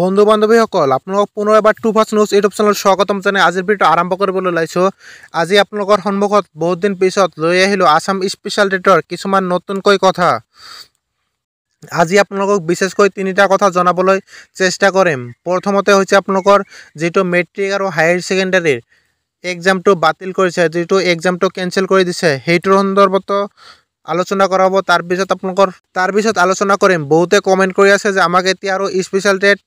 বন্ধু বান্ধৱীসকল আপোনালোকক পুনৰ এবাৰ টু ফাৰ্ষ্ট নিউজ ইউটিউব চেনেলত স্বাগতম জনাই আজিৰ ভিডিঅ'টো আৰম্ভ কৰিবলৈ ওলাইছোঁ আজি আপোনালোকৰ সন্মুখত বহুত দিন পিছত লৈ আহিলোঁ আছাম স্পেচিয়েল ডেটৰ কিছুমান নতুনকৈ কথা আজি আপোনালোকক বিশেষকৈ তিনিটা কথা জনাবলৈ চেষ্টা কৰিম প্ৰথমতে হৈছে আপোনালোকৰ যিটো মেট্ৰিক আৰু হায়াৰ ছেকেণ্ডেৰীৰ এক্সামটো বাতিল কৰিছে যিটো এক্সামটো কেঞ্চেল কৰি দিছে সেইটোৰ সন্দৰ্ভত আলোচনা কৰাবো তাৰপৰ আপনাৰ তাৰপৰ আলোচনা কৰিম বহুতে কমেন্ট কৰি আছে যে আমাক এতিয়া আৰু স্পেচিয়েল ডেট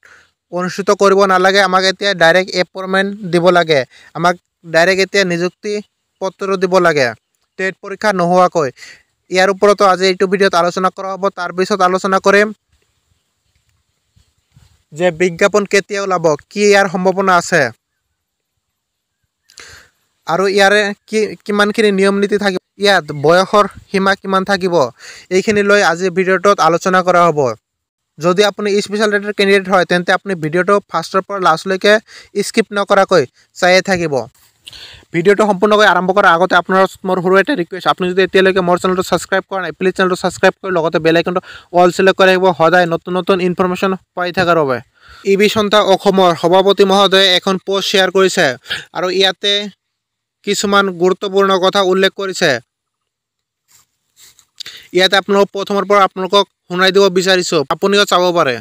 অনুষ্ঠিত কৰিব নালাগে আমাক এতিয়া ডাইৰেক্ট এপইণ্টমেণ্ট দিব লাগে আমাক ডাইৰেক্ট এতিয়া নিযুক্তি পত্ৰ দিব লাগে টেট পৰীক্ষা নোহোৱাকৈ ইয়াৰ ওপৰতো আজি এইটো ভিডিঅ'ত আলোচনা কৰা হব তাৰপৰ আলোচনা কৰিম যে বিজ্ঞাপন কেতিয়া ওলাব কি ইয়াৰ সম্ভাৱনা আছে আৰু ইয়াৰে কি কিমানখিনি নিয়ম নীতি থাকিব ইয়াত বয়সৰ সীমা কিমান থাকিব এইখিনি লৈ আজি ভিডিঅ'টোত আলোচনা কৰা হ'ব যদি আপুনি স্পেচিয়েল ডেটৰ কেণ্ডিডেট হয় তেন্তে আপুনি ভিডিঅ'টো ফাৰ্ষ্টৰ পৰা লাষ্টলৈকে স্কিপ নকৰাকৈ চায়ে থাকিব ভিডিঅ'টো সম্পূৰ্ণকৈ আৰম্ভ কৰাৰ আগতে আপোনাৰ মোৰ সৰু এটা ৰিকুৱেষ্ট আপুনি যদি এতিয়ালৈকে মোৰ চেনেলটো ছাবস্ক্ৰাইব কৰা নাই প্লিজ চেনেলটো ছাবস্ক্ৰাইব কৰি লগতে বেলেগ আইকনটো ৱাল ছিলেক্ট কৰি ৰাখিব সদায় নতুন নতুন ইনফৰ্মেশ্যন পাই থকাৰ বাবে ই বি সন্থা অসমৰ সভাপতি মহোদয়ে এখন পষ্ট শ্বেয়াৰ কৰিছে আৰু ইয়াতে কিছুমান গুৰুত্বপূৰ্ণ কথা উল্লেখ কৰিছে ইয়াত আপোনালোক প্ৰথমৰ পৰা আপোনালোকক শুনাই দিব বিচাৰিছোঁ আপুনিও চাব পাৰে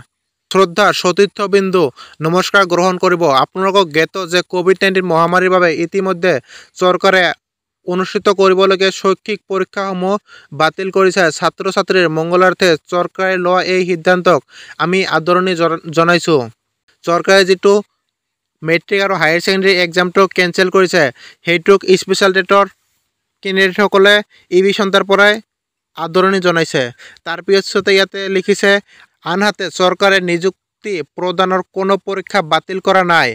শ্ৰদ্ধা সতীৰ্থবিন্দু নমস্কাৰ গ্ৰহণ কৰিব আপোনালোকক জ্ঞাত যে ক'ভিড নাইণ্টিন মহামাৰীৰ বাবে ইতিমধ্যে চৰকাৰে অনুষ্ঠিত কৰিবলগীয়া শৈক্ষিক পৰীক্ষাসমূহ বাতিল কৰিছে ছাত্ৰ ছাত্ৰীৰ মংগলাৰ্থে চৰকাৰে লোৱা এই সিদ্ধান্তক আমি আদৰণি জনাইছোঁ চৰকাৰে যিটো মেট্ৰিক আৰু হায়াৰ ছেকেণ্ডেৰী এক্সামটোক কেঞ্চেল কৰিছে সেইটোক স্পেচিয়েল ডেটৰ কেণ্ডিডেটসকলে ই বি চেণ্টাৰ পৰাই আদৰণি জনাইছে তাৰ পিছতে ইয়াতে লিখিছে আনহাতে চৰকাৰে নিযুক্তি চুক্তি প্ৰদানৰ কোনো পৰীক্ষা বাতিল কৰা নাই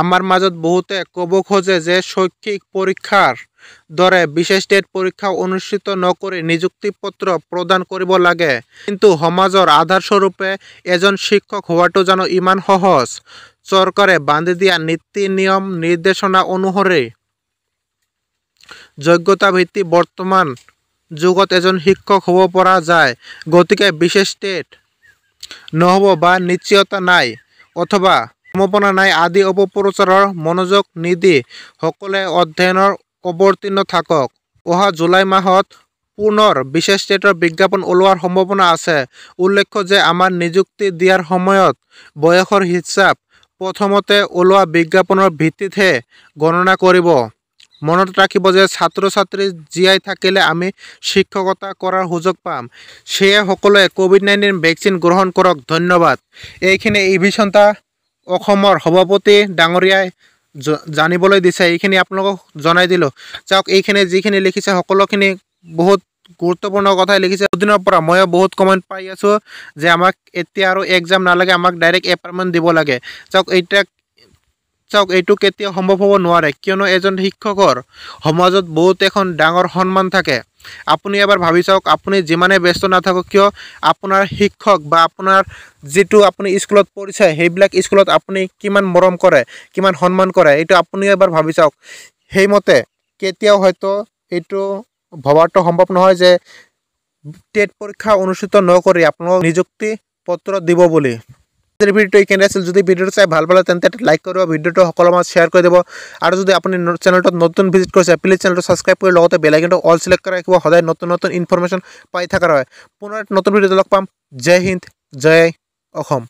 আমাৰ মাজত বহুতে ক'ব খোজে যে শৈক্ষিক পৰীক্ষাৰ ধরে বিশেষ টেট পরীক্ষা অনুষ্ঠিত নকৰি নিযুক্তিপত্ৰ প্ৰদান কৰিব লাগে কিন্তু সমাজৰ আধাৰস্বৰূপে এজন শিক্ষক হোৱাটো জানো ইমান সহজ চৰকাৰে বান্ধি দিয়া নীতি নিয়ম নিৰ্দেশনা অনুসৰি ভিত্তি বৰ্তমান যুগত এজন শিক্ষক হ'ব পৰা যায় গতিকে বিশেষ টেট নহ'ব বা নিশ্চয়তা নাই অথবা সম্ভাৱনা নাই আদি অপপ্ৰচাৰৰ মনোযোগ নিদি সকলে অধ্যয়নৰ অৱতীৰ্ণ থাকক অহা জুলাই মাহত পুনৰ বিশেষ ষ্টেটৰ বিজ্ঞাপন ওলোৱাৰ সম্ভাৱনা আছে উল্লেখ্য যে আমাৰ নিযুক্তি দিয়াৰ সময়ত বয়সৰ হিচাপ প্ৰথমতে ওলোৱা বিজ্ঞাপনৰ ভিত্তিতহে গণনা কৰিব মনত ৰাখিব যে ছাত্ৰ ছাত্ৰী জীয়াই থাকিলে আমি শিক্ষকতা কৰাৰ সুযোগ পাম সেয়ে সকলোৱে ক'ভিড নাইণ্টিন ভেকচিন গ্ৰহণ কৰক ধন্যবাদ এইখিনি ইভিচন্তা অসমৰ সভাপতি ডাঙৰীয়াই জানিবলৈ দিছে এইখিনি আপোনালোকক জনাই দিলোঁ চাওক এইখিনি যিখিনি লিখিছে সকলোখিনি বহুত গুৰুত্বপূৰ্ণ কথাই লিখিছে দুদিনৰ পৰা ময়ো বহুত কমেণ্ট পাই আছোঁ যে আমাক এতিয়া আৰু এক্সাম নালাগে আমাক ডাইৰেক্ট এপইণ্টমেণ্ট দিব লাগে চাওক এতিয়া চাওক এইটো কেতিয়াও সম্ভৱ হ'ব নোৱাৰে কিয়নো এজন শিক্ষকৰ সমাজত বহুত এখন ডাঙৰ সন্মান থাকে আপুনি এবাৰ ভাবি চাওক আপুনি যিমানে ব্যস্ত নাথাকক কিয় আপোনাৰ শিক্ষক বা আপোনাৰ যিটো আপুনি স্কুলত পঢ়িছে সেইবিলাক স্কুলত আপুনি কিমান মৰম কৰে কিমান সন্মান কৰে এইটো আপুনি এবাৰ ভাবি চাওক সেইমতে কেতিয়াও হয়তো এইটো ভবাটো সম্ভৱ নহয় যে টেট পৰীক্ষা অনুষ্ঠিত নকৰি আপোনালোকক নিযুক্তি পত্ৰ দিব বুলি যদি ভিডিওটো এইখানে আছিল যদি ভিডিওটো চাই ভাল পালে তেন্তে লাইক কৰিব ভিডিওটো সকলো মানুহ শ্বেয়াৰ কৰি দিব আৰু যদি আপুনি চেনেলটোত নতুন ভিজিট কৰিছে প্লিজ চেনেলটো ছাবস্ক্ৰাইব কৰি লগতে বেল আইকনটো অল ছিলেক্ট কৰি ৰাখিব সদায় নতুন নতুন ইনফৰমেশ্যন পাই থকাৰ হয় পুনৰ নতুন ভিডিঅ'ত লগ পাম জয় হিন্দ জয় অসম